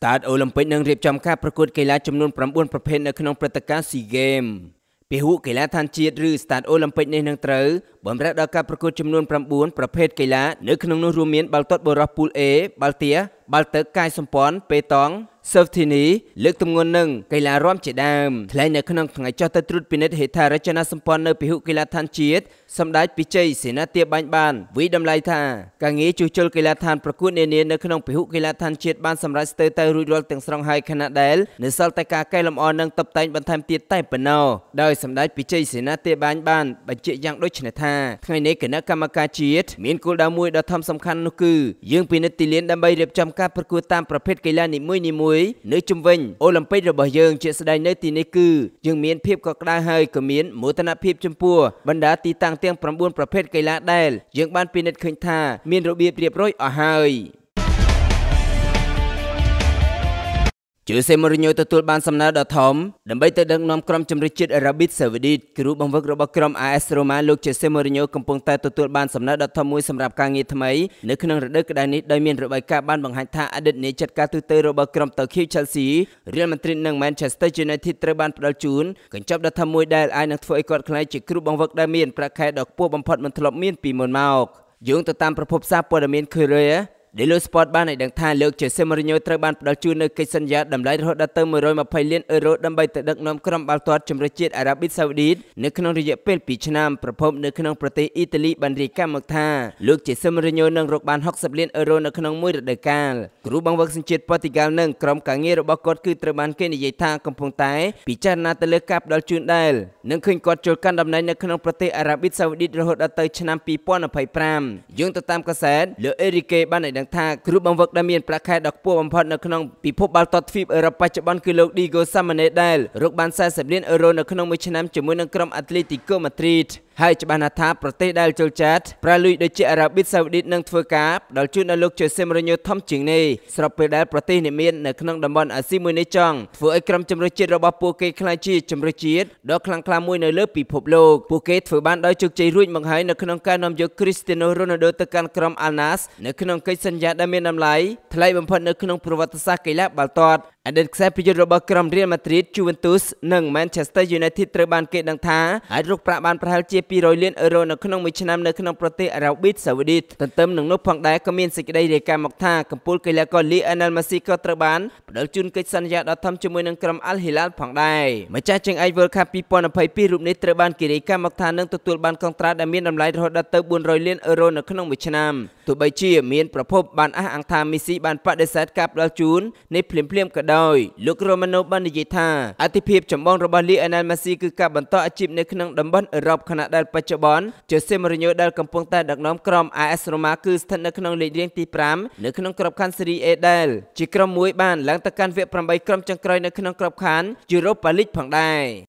Start Olympic នឹងរៀបចំការប្រកួតកីឡាចំនួន9ប្រភេទនៅក្នុងព្រឹត្តិការណ៍ SEA Games ពហុកីឡាឋានជាតិឬ Start Olympic នេះនឹងត្រូវបំរើដល់ការប្រកួតចំនួន9ប្រភេទកីឡានៅក្នុងនោះរួមមានបាល់ទាត់បុរសពូល A បាល់ទះបាល់ទឹកកាយសម្ព័ន្ធប៉េតង់សិស្សធានីលើកទម្ងន់នឹងកីឡារាំជាដើមថ្លែងនៅក្នុងថ្ងៃចុះទៅត្រួតពិនិត្យហេដ្ឋារចនាសម្ព័ន្ធនៅពហុកីឡដ្ឋានជាតិសម្ដេចពិជ័យសេនាទាបាញ់បានវិដំឡៃថាការងារជួសជុលកីឡដ្ឋានប្រកួតនានានៅក្នុងពហុកីឡដ្ឋានជាតិបានសម្រេចស្ទើរទៅរួចរាល់ទាំងស្រុងហើយខណៈដែលនៅសល់តែការកែលម្អនិងតុបតែងបន្ថែមទៀតតែប៉ុណ្ណោះដោយសម្ដេចពិជ័យសេនាទាបាញ់បានបញ្ជាក់យ៉ាងដូចនេះថាថ្ងៃនេះគណៈកម្មការជាតិមានគោលដៅមួយដ៏ធំសំខាន់នោះគឺយើងពិនិត្យទីលានដើម្បីរៀបចំការប្រកួតតាមប្រភេទកីឡានីមួយៗយនៅជុំវិញអូឡ িম ពិករបស់យើង ជាស្ដែងនៅទីនេះគឺយើងមានភាពកក់ក្ដៅហើយក៏មានមោទនភាពចំពោះបណ្ដាទីតាំងទាំង9ប្រភេទកីឡាដែលយើងបានពិនិត្យឃើញថា មានរបៀបរៀបរយអស់ហើយជូសេម៉ូរីញ៉ូទទួលបានសំណើដ៏ធំដើម្បីទៅដឹកនាំក្រុមជម្រើសជាតិ Rabbit Savidit គ្រូបង្វឹករបស់ក្រុម AS Roma លោកជូសេម៉ូរីញ៉ូកំពុងតែទទួលបានសំណើដ៏ធំមួយសម្រាប់ការងារថ្មីនៅក្នុងរដូវក្តៅនេះដោយមានរបាយការណ៍បានបង្ហាញថាអតីតនាយចាត់ការទូទៅរបស់ក្រុម Tokyo Chelsea Real Madrid និង Manchester United ត្រូវបានផ្តល់ជូនកញ្ចប់ដ៏ធំមួយដែលអាចនឹងធ្វើឲ្យគាត់ក្លាយជាគ្រូបង្វឹកដែលមានប្រាក់ខែដ៏ខ្ពស់បំផុតមិនធ្លាប់មានពីមុនមកយោងទៅតាមប្រភពសារព័ត៌មាន Korea Daily Sport បានឲ្យដឹងថាលើកជេសេម៉ូរីញ៉ូត្រូវបានផ្ដល់ជូននូវកិច្ចសន្យាតម្លៃរហូតដល់ទៅ120លានអឺរ៉ូដើម្បីទៅដឹកនាំក្រុមបាល់ទាត់ជម្រើសជាតិអារ៉ាប៊ីសាអូឌីតនៅក្នុងរយៈពេល2ឆ្នាំប្រភពនៅក្នុងប្រទេសអ៊ីតាលីបានរាយការណ៍មកថាលើកជេសេម៉ូរីញ៉ូនឹងរកបាន60លានអឺរ៉ូនៅក្នុងមួយរដូវកាលគ្រូបង្វឹកសញ្ជាតិប៉ូទុយហ្គាល់និងក្រុមការងាររបស់គាត់គឺត្រូវបានគេនិយាយថាកំពុងតែពិចារណាទៅលើការផ្ដល់ជូនដែរនិងឃើញគាត់ចូលកាន់តំណែងនៅក្នុងប្រទេសអារ៉ាប៊ីសាអូឌីតរហូតដល់ទៅឆ្នាំ2025យោងទៅតាមកាសែតលោកអេរីកេបានឲ្យដឹងថាគ្រូបង្វឹកដែលមានប្រាក់ខែដ៏ខ្ពស់បំផុតនៅក្នុងពិភពបាល់ទាត់ទ្វីបអឺរ៉ុបបច្ចុប្បន្នគឺលោក Diego Simeone ដែលរកបាន40លានអឺរ៉ូនៅក្នុងមួយឆ្នាំជាមួយនឹងក្រុម Atletico Madrid ហើយច្បាស់ណាស់ថាប្រទេសដែលចូលចិត្តប្រលួយដូចជាអារ៉ាប៊ីសាអូឌីតនឹងធ្វើការដល់ជូនដល់លោកជូសេមរញូធំជាងនេះស្របពេលដែលប្រទេសនិមៀននៅក្នុងតំបន់អាស៊ីមួយនេះចង់ធ្វើឲ្យក្រុមជំនឿជាតិរបស់ពួកគេខ្លាចជាជំនឿជាតិដ៏ខ្លាំងក្លាមួយនៅលើពិភពលោកពួកគេធ្វើបានដោយជោគជ័យរួចមកហើយនៅក្នុងការនាំយកគ្រីស្ទីណូរ៉ូណាល់ដូទៅកាន់ក្រុមអាល់ណាសនៅក្នុងកិច្ចសន្យាដែលមានតម្លៃថ្លៃបំផុតនៅក្នុងប្រវត្តិសាស្ត្រកីឡាបាល់ទាត់អតីតខ្សែប្រយុទ្ធរបស់ក្រុមរៀលម៉ាឌ្រីត Juventus និង Manchester United ត្រូវបានគេដឹងថាអាចរកប្រាក់បានប្រហែលជា200លានអឺរ៉ូនៅក្នុងមួយឆ្នាំនៅក្នុងប្រទេសអារ៉ាប៊ីសាអូឌីតទន្ទឹមនឹងនោះផងដែរក៏មានសេចក្តីរាយការណ៍មកថាកម្ពុជាកីឡាករ Lionel Messi ក៏ត្រូវបានផ្តល់ជូនកិច្ចសន្យាដ៏ធំជាមួយនឹងក្រុម Al Hilal ផងដែរម្ចាស់ជើងឯក World Cup 2022រូបនេះត្រូវបានគេរាយការណ៍មកថានឹងទទួលបានកងត្រាដែលមានតម្លៃរហូតដល់ទៅ400លានអឺរ៉ូនៅក្នុងមួយឆ្នាំទោះបីជាមានប្រភពបានអះអាងថាមីស៊ីបានបដិសេធការផ្ដល់ជូននេះភ្លាមភ្លាមក៏ដោយលោករ៉ូម៉ាណូបាននិយាយថាអតិភិបចម្បងរបស់លីអែណែលម៉ាស៊ីគឺការបន្តអាជីពនៅក្នុងតំបន់អឺរ៉ុបខណៈដែលបច្ចុប្បន្នជូសេម៉ូរីញ៉ូដែលកំពុងតែដឹកនាំក្រុម AS Roma គឺស្ថិតនៅក្នុងលេខរៀងទី5នៅក្នុងក្របខ័ណ្ឌ Serie A ដែលជាក្រុមមួយបានឡើងទៅកាន់វគ្គ8ក្រុមចុងក្រោយនៅក្នុងក្របខ័ណ្ឌ Europa League ផងដែរ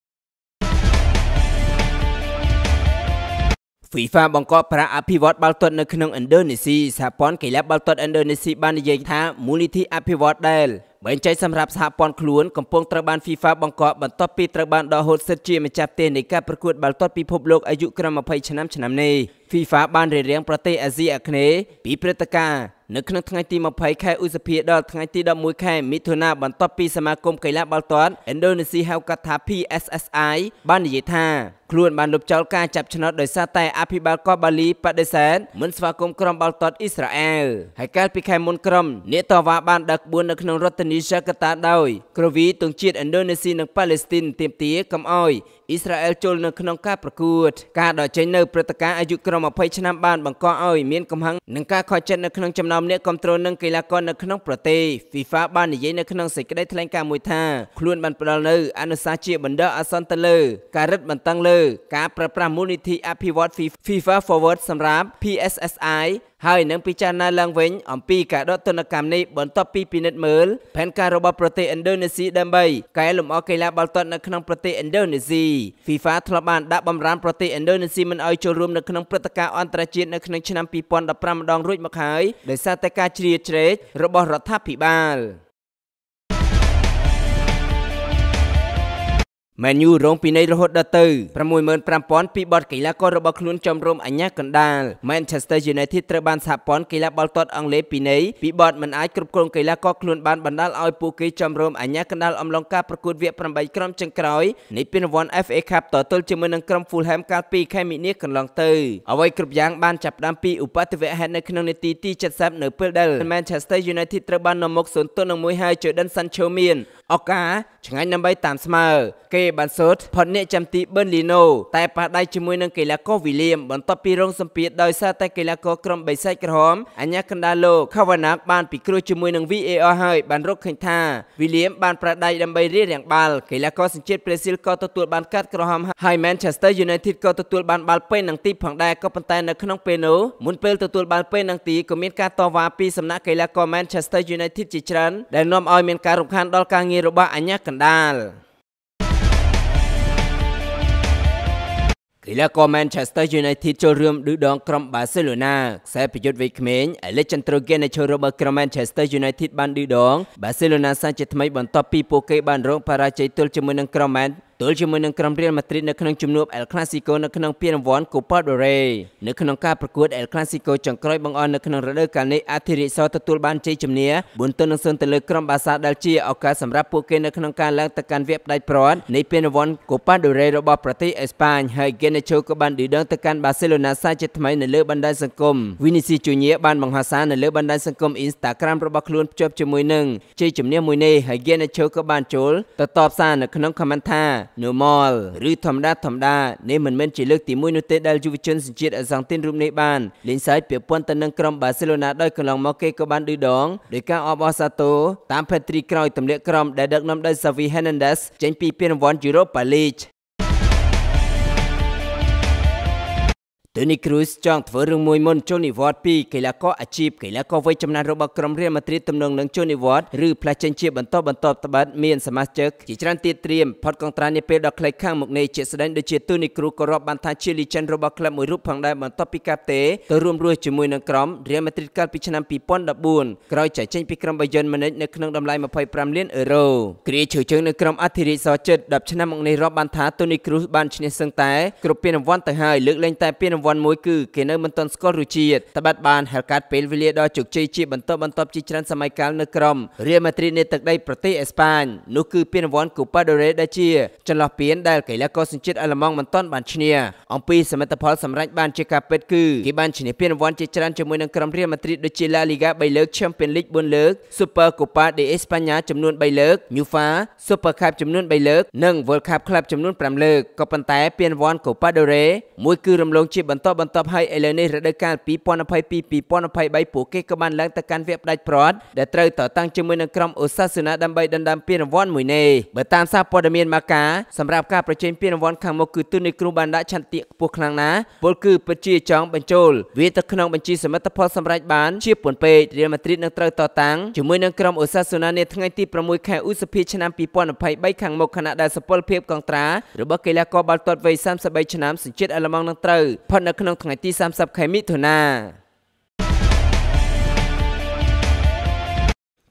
FIFA បង្កប់ប្រាក់អភិវឌ្ឍបាល់ទាត់នៅក្នុងឥណ្ឌូនេស៊ីសហព័ន្ធកីឡាបាល់ទាត់ឥណ្ឌូនេស៊ីបាននិយាយថាមូលនិធិអភិវឌ្ឍដែលបែងចែកសម្រាប់សហព័ន្ធខ្លួនកំពុងត្រូវបាន FIFA បង្កប់បន្ទាប់ពីត្រូវបានដកហូតសិទ្ធិជាម្ចាស់ផ្ទះនៃការប្រកួតបាល់ទាត់ពិភពលោកអាយុក្រោម20ឆ្នាំឆ្នាំនេះ FIFA បានរារាំងប្រទេសអាស៊ីអាគ្នេយ៍ពីព្រឹត្តិការណ៍នៅក្នុងថ្ងៃទី20ខែឧសភាដល់ថ្ងៃទី11ខែមិថុនាបន្ទាប់ពីសមាគមកីឡាបាល់ទាត់ឥណ្ឌូនេស៊ីហៅកាត់ថា PSSI បាននិយាយថាខ្លួនបានលុបចោលការចាប់ឆ្នោតដោយសារតែអភិបាលកោះបាលីបដិសេធមិនស្វាគមន៍ក្រុមបាល់ទាត់អ៊ីស្រាអែលហើយកាលពីខែមុនក្រុមអ្នកតវ៉ាបានដើរក្បួននៅក្នុងរដ្ឋធានីយ៉ាកាតាដោយគ្រវីទងជាតិឥណ្ឌូនេស៊ីនិងប៉ាឡេស្ទីនទាមទារកុំអោយអ៊ីស្រាអែលចូលនៅក្នុងការប្រកួតការដកចេញនៅព្រឹត្តិការណ៍អាយុក្រម20ឆ្នាំបានបង្កឲ្យមានកំហឹងនិងការខកចិត្តនៅក្នុងចំណោមអ្នកគ្រប់គ្រងនិងកីឡាករនៅក្នុងប្រទេស FIFA បាននិយាយនៅក្នុងសេចក្តីថ្លែងការណ៍មួយថាខ្លួនបានផ្ដល់នៅអនុសាសន៍ជាបណ្ដោះអាសន្នទៅលើការរឹតបន្តឹងលើការប្រើប្រាស់មូលនិធិអភិវឌ្ឍ FIFA Forward សម្រាប់ PSSI ហើយនឹងពិចារណាឡើងវិញអំពីការដកទណ្ឌកម្មនេះបន្ទាប់ពីពិនិត្យមើលផែនការរបស់ប្រទេសឥណ្ឌូនេស៊ីដើម្បីកែលម្អកីឡាបាល់ទាត់នៅក្នុងប្រទេសឥណ្ឌូនេស៊ី FIFA ធ្លាប់បានដាក់បំរាមប្រទេសឥណ្ឌូនេស៊ីមិនឲ្យចូលរួមនៅក្នុងព្រឹត្តិការណ៍អន្តរជាតិនៅក្នុងឆ្នាំ2015ម្ដងរួចមកហើយដោយសារតែការជ្រៀតជ្រែករបស់រដ្ឋាភិបាលមែនយូរងពីនៃរហូតដល់ទៅ65000ពីបតកីឡាកររបស់ខ្លួនចំរំអញ្ញាកណ្ដាល Manchester United ត្រូវបានសហព័ន្ធកីឡាបាល់ទាត់អង់គ្លេសពីនៃពីបតមិនអាចគ្រប់គ្រងកីឡាករខ្លួនបានបណ្ដាលឲ្យពួកគេចំរំអញ្ញាកណ្ដាលអំឡុងការប្រកួតវគ្គ8ក្រុមចុងក្រោយនៃពានរង្វាន់ FA Cup តទល់ជាមួយនឹងក្រុម Fulham កាលពីខែមីនាកន្លងទៅអ្វីគ្រប់យ៉ាងបានចាប់ផ្ដើមពីឧបទ្ទវហេតុនៅក្នុងនាទីទី70នៅពេលដែល Manchester United ត្រូវបាននាំមុខ0-1ហើយ Jordan Sancho មានឱកាសឆ្ងាញ់ដើម្បីតាមស្មើគេបានសូត្រផុតអ្នកចាំទីប៊ឺនលីណូតែប៉ះដៃជាមួយនឹងកីឡាករវីលៀមបន្ទាប់ពីរងសម្ពាធដោយសារតែកីឡាករក្រុមបេសាច់ក្រហមអញ្ញាកណ្ដាលលោកខាវ៉ាណាកបានពិគ្រោះជាមួយនឹង VAR ហើយបានរកឃើញថាវីលៀមបានប្រដៃដើម្បីរៀបរៀងបាល់កីឡាករសញ្ជាតិប្រេស៊ីលក៏ទទួលបានកាត់ក្រហមហើយ Manchester United ក៏ទទួលបានបាល់ពេញនឹងទីផងដែរក៏ប៉ុន្តែនៅក្នុងពេលនោះមុនពេលទទួលបាល់ពេញនឹងទីក៏មានការតវ៉ាពីសំណាក់កីឡាករ Manchester United ជាច្រើនដែលនាំឲ្យមានការរំខានដល់ការងារងាររបស់អាញាកណ្ដាលកីឡាករ Manchester United ចូលរួមឌឺដងក្រុម Barcelona ខ្សែប្រយុទ្ធវ័យក្មេង Alejandro Garnacho របស់ក្រុម Manchester United បានឌឺដង Barcelona សាជាថ្មីបន្ទាប់ពីពួកគេបានរងបរាជ័យទល់ជាមួយនឹងក្រុម Man ទល់ជាមួយនឹងក្រុមរៀលម៉ាឌ្រីតនៅក្នុងជំនួប El Clasico នៅក្នុងពានរង្វាន់ Copa del Rey នៅក្នុងការប្រកួត El Clasico ចុងក្រោយបង្អស់នៅក្នុងរដូវកាលនេះអធិរាជសទទួលបានជ័យជំនះ4-0ទៅលើក្រុមបាសាដែលជាឱកាសសម្រាប់ពួកគេនៅក្នុងការឡើងទៅកាន់វគ្គផ្ដាច់ព្រាត់នៃពានរង្វាន់ Copa del Rey របស់ប្រទេសអេស្ប៉ាញហើយ Garnacho ក៏បានឌីដងទៅកាន់បាសេឡូណាសាជាថ្មីនៅលើបណ្ដាញសង្គម Vinicius Junior បានបង្ហោះសារនៅលើបណ្ដាញសង្គម Instagram របស់ខ្លួនភ្ជាប់ជាមួយនឹងជ័យជំនះមួយនេះហើយ Garnacho ក៏បានចូលទៅតបសារនៅក្នុង comment ថា normal ឬធម្មតាធម្មតានេះមិនមែនជាលើកទី1នោះទេដែលយុវជនសញ្ជាតិអាសង់ទីនរូបនេះបានលេងសើចពាក់ព័ន្ធទៅនឹងក្រុមបាសេឡូណាដោយកន្លងមកគេក៏បានឌឺដងដោយការអបអរសាទរតាមផេត្រីក្រោយទម្លាក់ក្រុមដែលដឹកនាំដោយ Xavi Hernandez ចេញពីពានរង្វាន់ Europa League ទូនីគ្រូសចង់ធ្វើរឿងមួយមុនចូលនិវត្តន៍ពីកីឡាករអាជីពកីឡាករវ័យចំណាស់របស់ក្រុមរៀលម៉ាឌ្រីតទំនងនឹងចូលនិវត្តន៍ឬផ្លាស់ចេញជាបន្តបន្តត្បិតមានសមាជិកជាច្រើនទៀតត្រៀមផុតកងត្រានេះពេលដល់ក្លែកខាងមុខនេះជាស្ដែងដូចជាទូនីគ្រូក៏រាប់បានថាជាលីចិនរបស់ក្លឹបមួយរូបផងដែរបន្ទាប់ពីកាប់ទេទៅរួមរស់ជាមួយនឹងក្រុមរៀលម៉ាឌ្រីតកាលពីឆ្នាំ2014ក្រោយចែកចេញពីក្រុមបាយិនម៉ូនិចនៅក្នុងតម្លៃ25លានអឺរ៉ូគ្រាឈរជើងនៅក្រុមអធិរាជសរចិត្ត10ឆ្នាំមកនេះរាប់បានថាទូនីគ្រូបានឈ្នះសឹងតែគ្រប់ពានរង្វាន់ទៅហើយលើកលែងតែពានរង្វាន់មួយគឺគេនៅមិនទាន់ស្គាល់រសជាតិត្បិតបានហែលកាត់ពេលវេលាដ៏ជោគជ័យជាបន្តបន្ទាប់ជាច្រើនសម័យកាលនៅក្រមរៀលម៉ាឌ្រីតនៃទឹកដីប្រទេសអេស្ប៉ាញនោះគឺពានរង្វាន់ Copa del Rey ដែលជាចន្លោះពានដែលកីឡាករសញ្ជាតិអាល្លឺម៉ង់មិនទាន់បានឈ្នះអំពីសមិទ្ធផលសម្រេចបានជាការពិតគឺគេបានឈ្នះពានរង្វាន់ជាច្រើនជាមួយនឹងក្រុមរៀលម៉ាឌ្រីតដូចជា La Liga 3លើក Champions League 4លើក Super Copa de España ចំនួន3លើក UEFA Super Cup ចំនួន3លើកនិង World Cup Club ចំនួន5លើកក៏ប៉ុន្តែពានរង្វាន់ Copa del Rey មួយគឺរំលងជាបន្តបន្ទាប់ហើយឥឡូវនេះរដូវកាល2022-2023ពួកគេក៏បានឡើងទៅកាន់វគ្គផ្ដាច់ប្រត់ដែលត្រូវតតាំងជាមួយនឹងក្រុមអូសាស៊ូណាដើម្បីដណ្ដើមពានរង្វាន់មួយនេះបើតាមសារព័ត៌មានម៉ាកាសម្រាប់ការប្រជែងពានរង្វាន់ខាងមុខគឺទូនីគ្រូបានដាក់ឆន្ទៈខ្ពស់ខ្លាំងណាស់ពលគឺពិតជាចង់បញ្ចូលវាទៅក្នុងបញ្ជីសមិទ្ធផលសម្រាប់បានជាពន់ពេករៀលម៉ាឌ្រីតនឹងត្រូវតតាំងជាមួយនឹងក្រុមអូសាស៊ូណានាថ្ងៃទី6ខែឧសភាឆ្នាំ2023ខាងមុខខណៈដែលសុពលភាពកងត្រារបស់កីឡាករបាល់ទាត់វ័យ33ឆ្នាំសញ្ជាតិអាល្លឺម៉ង់នឹងត្រូវផុតតនៅក្នុងថ្ងៃទី30ខែមិថុនា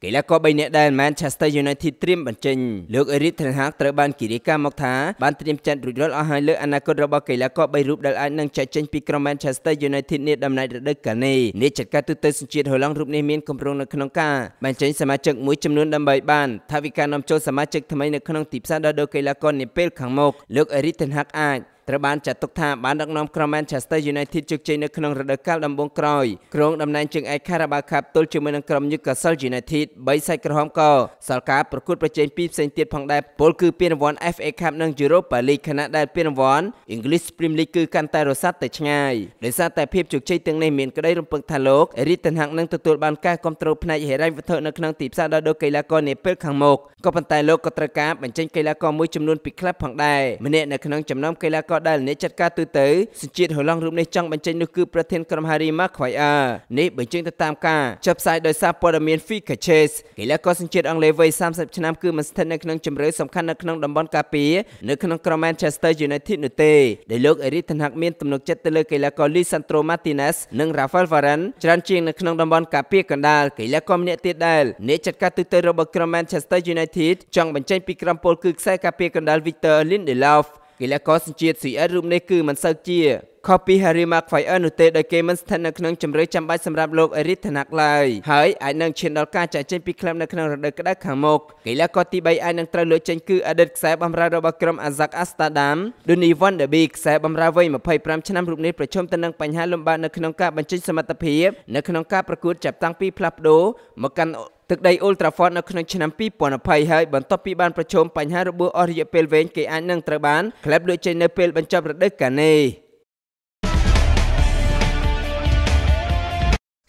កីឡាករ3នាក់ដែល Manchester United ត្រៀមបញ្ចេញលោក Erik ten Hag ត្រូវបានគិរីកាមកថាបានត្រៀមចាត់រួចរាល់អស់ហើយលើអនាគតរបស់កីឡាករ3រូបដែលអាចនឹងចែកចេញពីក្រុម Manchester United នាដំណាច់រដូវកាលនេះនាយចាត់ការទូតសញ្ជាតិហូឡង់រូបនេះមានគម្រោងនៅក្នុងការបញ្ចេញសមាជិកមួយចំនួនដើម្បីបានថាវិការនាំចូលសមាជិកថ្មីនៅក្នុងទីផ្សារដល់កីឡាករនាពេលខាងមុខលោក Erik ten Hag អាចត្រូវបានចាត់ទុកថាបានដឹកនាំក្រុម Manchester United ជោគជ័យនៅក្នុងរដូវកាលដំបូងក្រោយគ្រងតំណែងជើងឯក Carabao Cup ទល់ជាមួយនឹងក្រុម Newcastle United 3សាច់ក្រហមក៏សល់ការប្រកួតប្រជែងពីរផ្សេងទៀតផងដែរពលគឺពានរង្វាន់ FA Cup និង Europa League ខណៈដែលពានរង្វាន់ English Premier League គឺកាន់តែរស័ត់តែឆ្ងាយដោយសារតែភាពជោគជ័យទាំងនេះមានក្តីរំពឹងថាលោក Erik ten Hag នឹងទទួលបានការគ្រប់គ្រងផ្នែកហិរញ្ញវត្ថុនៅក្នុងទីផ្សារដោយដូចកីឡាករនាពេលខាងមុខក៏ប៉ុន្តែលោកក៏ត្រូវការបញ្ចេញកីឡាករមួយចំនួនពីក្លឹបផងដែរម្នាក់នៅក្នុងចំណោមកីឡាកររដ្ឋដែលអ្នកចាត់ការទូតទៅសញ្ជាតិហូឡង់រូបនេះចង់បញ្ចេញនោះគឺប្រធានក្រុមហារីម៉ាខ្វៃអានេះបញ្ចេញទៅតាមការចុះផ្សាយដោយសារព័ត៌មាន Fika Chase កីឡាករសញ្ជាតិអង់គ្លេសវ័យ30ឆ្នាំគឺមិនស្ថិតនៅក្នុងជម្រើសសំខាន់នៅក្នុងតំបន់ការពារនៅក្នុងក្រុម Manchester United នោះទេដែលលោក Erik ten Hag មានទំនុកចិត្តទៅលើកីឡាករ Luis Sandro Martinez និង Rafael Varane ច្រើនជាងនៅក្នុងតំបន់ការពារកណ្ដាលកីឡាករម្នាក់ទៀតដែលអ្នកចាត់ការទូតរបស់ក្រុម Manchester United ចង់បញ្ចេញពីក្រុមពល គឺខ្សែការពារកណ្ដាល Victor Lindelof កីឡាករសញ្ជាតិ CS រូបនេះគឺមិនសូវជាខុសពី Harry Maguire នោះទេដោយគេមិនស្ថិតនៅក្នុងជម្រើសចាំបាច់សម្រាប់លោក Erik Ten Hag ឡើយហើយអាចនឹងឈានដល់ការចាក់ចេញពីក្លឹបនៅក្នុងរដូវក្តៅខាងមុខកីឡាករទី3អាចនឹងត្រូវលួចចេញគឺអតីតខ្សែបម្រើរបស់ក្រុម Ajax Amsterdam Donny van de Beek ខ្សែបម្រើវ័យ25ឆ្នាំរូបនេះប្រឈមទៅនឹងបញ្ហាលំបាកនៅក្នុងការបញ្ចេញសមត្ថភាពនៅក្នុងការប្រកួតចាប់តាំងពីផ្លាស់ប្ដូរមកកាន់ទឹកដី Ultra Ford នៅក្នុងឆ្នាំ2020ហើយបន្ទាប់ពីបានប្រឈមបញ្ហារបួសអស់រយៈពេលវែងគេអាចនឹងត្រូវបានក្លែបលួចចេញនៅពេលបញ្ចប់រដូវកាលនេះ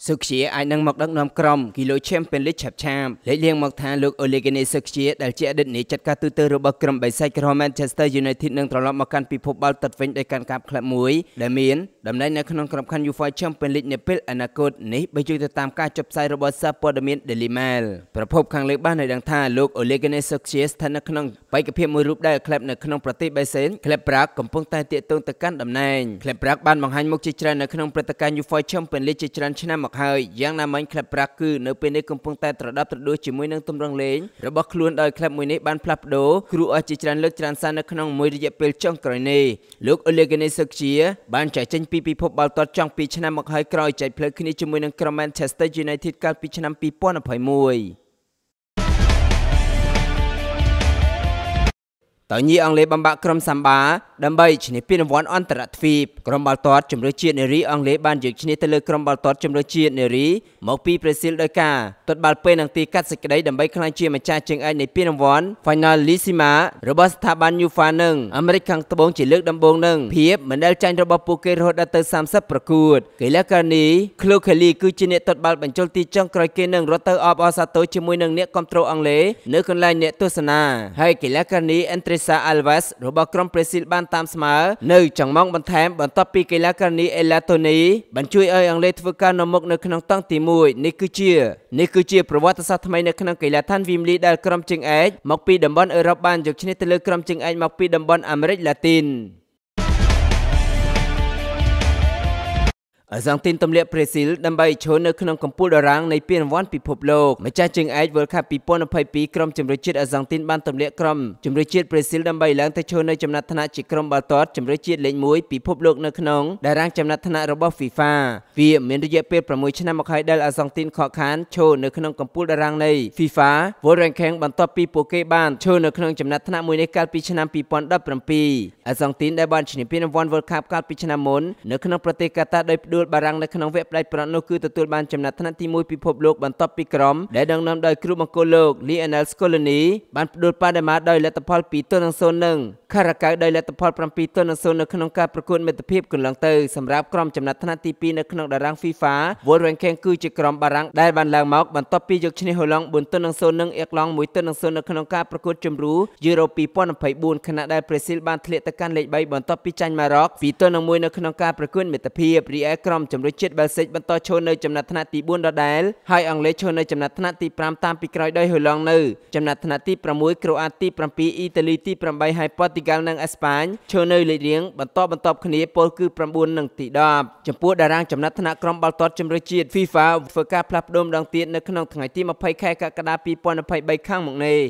សុខជាអាចនឹងមកដឹកនាំក្រុមគីឡូឆេមពីនលីកឆាប់ឆាបលេចលាងមកថាលោកអូលីហ្គេនីសុខជាដែលជាអតីតនាយចាត់ការទូទៅរបស់ក្រុមបៃសាច់ក្រុម Manchester United នឹងត្រឡប់មកកាន់ពិភពបាល់ទឹកវិញដោយការកាប់ក្លឹបមួយដែលមានដំណែងនៅក្នុងក្របខ័ណ្ឌ UEFA Champions League នាពេលអនាគតនេះបើយោងទៅតាមការចុះផ្សាយរបស់សារព័ត៌មាន Daily Mail ប្រភពខាងលើបានឲ្យដឹងថាលោក Ole Gunnar Solskjaer ស្ថិតនៅក្នុងបេក្ខភាពមួយរូបដែលក្លឹបនៅក្នុងប្រទេសបេសិនក្លឹបប្រាកកំពុងតែទាក់ទងទៅកាន់តំណែងក្លឹបប្រាកបានបង្ហាញមុខជាច្រើននៅក្នុងព្រឹត្តិការណ៍ UEFA Champions League ជាច្រើនឆ្នាំមកហើយយ៉ាងណាមិញក្លឹបប្រាកគឺនៅពេលនេះកំពុងតែត្រដាប់ត្រដួសជាមួយនឹងទម្រង់លេងរបស់ខ្លួនដោយក្លឹបមួយនេះបានផ្លាស់ប្ដូរគ្រូអស់ជាច្រើនលើកច្រើនសារនៅក្នុងមួយរយៈពេលចុងក្រោយនេះលោក Ole Gunnar Solskjaer បានចែកចេញពីពីពិភពបាល់ទាត់ចុង2ឆ្នាំមកហើយក្រោយចែកផ្លូវគ្នាជាមួយនឹងក្រុម Manchester United កាលពីឆ្នាំ2021តើញីអង់គ្លេសបំបាក់ក្រុមសាំបាដើម្បីឈ្នះពានរង្វាន់អន្តរទ្វីបក្រុមបាល់ទាត់ជម្រើសជាតិនារីអង់គ្លេសបានយកឈ្នះទៅលើក្រុមបាល់ទាត់ជម្រើសជាតិនារីមកពីប្រេស៊ីលដោយការទាត់បាល់ពេលនឹងទីកាត់សេចក្តីដើម្បីក្លាយជាម្ចាស់ជើងឯកនៃពានរង្វាន់ Finalissima របស់ស្ថាប័ន UEFA នឹងអាមេរិកខាងត្បូងជាលើកដំបូងនឹងភាពមិនដែលចាញ់របស់ពួកគេរហូតដល់ទៅ30ប្រកួតកីឡាករនី Chloe Kelly គឺជាអ្នកទាត់បាល់បញ្ចូលទីចុងក្រោយគេនឹងរត់ទៅអបអរសាទរជាមួយនឹងអ្នកគ្រប់គ្រងអង់គ្លេសនៅកន្លែងអ្នកទស្សនាហើយកីឡាករនី Entresa Alves របស់ក្រុមប្រេស៊ីលបានតាមស្មើនៅចង្មង់បន្ថែមបន្ទាប់ពីកីឡាករនីអេឡាតូនីបានជួយឲ្យអង់គ្លេសធ្វើការនៅមុខនៅក្នុងតង់ទី1នេះគឺជានេះគឺជាប្រវត្តិសាស្ត្រថ្មីនៅក្នុងកីឡាឋានវីមលីដែលក្រុមជើងឯកមកពីតំបន់អឺរ៉ុបបានយកឈ្នះទៅលើក្រុមជើងឯកមកពីតំបន់អាមេរិកឡាទីនអសាំងទីនទម្លាក់ប្រេស៊ីលដើម្បីឈរនៅក្នុងកំពូលតារាងនៃពានរង្វាន់ពិភពលោកម្ចាស់ជើងឯក World Cup 2022ក្រុមជម្រើសជាតិអសាំងទីនបានទម្លាក់ក្រុមជម្រើសជាតិប្រេស៊ីលដើម្បីឡើងទៅឈរនៅចំណាត់ថ្នាក់ជាក្រុមបាល់ទាត់ជម្រើសជាតិលេខ1ពិភពលោកនៅក្នុងតារាងចំណាត់ថ្នាក់របស់ FIFA វាមានរយៈពេល6ឆ្នាំមកហើយដែលអសាំងទីនខកខានឈរនៅក្នុងកំពូលតារាងនៃ FIFA World Ranking បន្ទាប់ពីពួកគេបានឈរនៅក្នុងចំណាត់ថ្នាក់មួយនេះកាលពីឆ្នាំ2017អសាំងទីនដែលបានឈ្នះពានរង្វាន់ World Cup កាលពីឆ្នាំមុននៅក្នុងប្រទេសកាតាដោយផ្ដួលដួលបារាំងនៅក្នុងវគ្គផ្ដាច់ប្រត់នោះគឺទទួលបានចំណាត់ថ្នាក់ទី1ពិភពលោកបន្ទាប់ពីក្រុមដែលដឹកនាំដោយគ្រូបង្គោលលោក Lionel Scaloni បានផ្ដួលប៉ាណាម៉ាដោយលទ្ធផល2ទល់នឹង0និងខារ៉ាកាវដោយលទ្ធផល7ទល់នឹង0នៅក្នុងការប្រកួតមិត្តភាពកន្លងទៅសម្រាប់ក្រុមចំណាត់ថ្នាក់ទី2នៅក្នុងតារាង FIFA World Ranking គឺជាក្រុមបារាំងដែលបានឡើងមកបន្ទាប់ពីយកឈ្នះហូឡង់4ទល់នឹង0និងអៀក្លង់1ទល់នឹង0នៅក្នុងការប្រកួតជម្រូយូរ៉ូ2024ខណៈដែលប្រេស៊ីលបានធ្លាក់ទៅកាន់លេខ3បន្ទាប់ពីចាញ់ម៉ារ៉ុក2ទល់នឹង1នៅក្នុងការប្រកួតមិត្តភាពរីឯក្រមជំរុញជាតិបែលស៊ិកបន្តឈរនៅចំណាត់ថ្នាក់ទី4ដដែលហើយអង់គ្លេសឈរនៅចំណាត់ថ្នាក់ទី5តាមពីក្រោយដោយហូឡង់នៅចំណាត់ថ្នាក់ទី6ក្រូអាតទី7អ៊ីតាលីទី8ហើយប៉ូទុយហ្គាល់និងអេស្ប៉ាញឈរនៅលេខរៀងបន្តបន្ទាប់គ្នាពលគឺ9និងទី10ចំពោះតារាង ចំណាត់ថ្នាក់ក្រុមបាល់ទាត់ជម្រើសជាតិ FIFA ធ្វើការផ្លាស់ប្ដូរម្ដងទៀតនៅក្នុងថ្ងៃទី20ខែកក្កដា2023ខាងមុខនេះ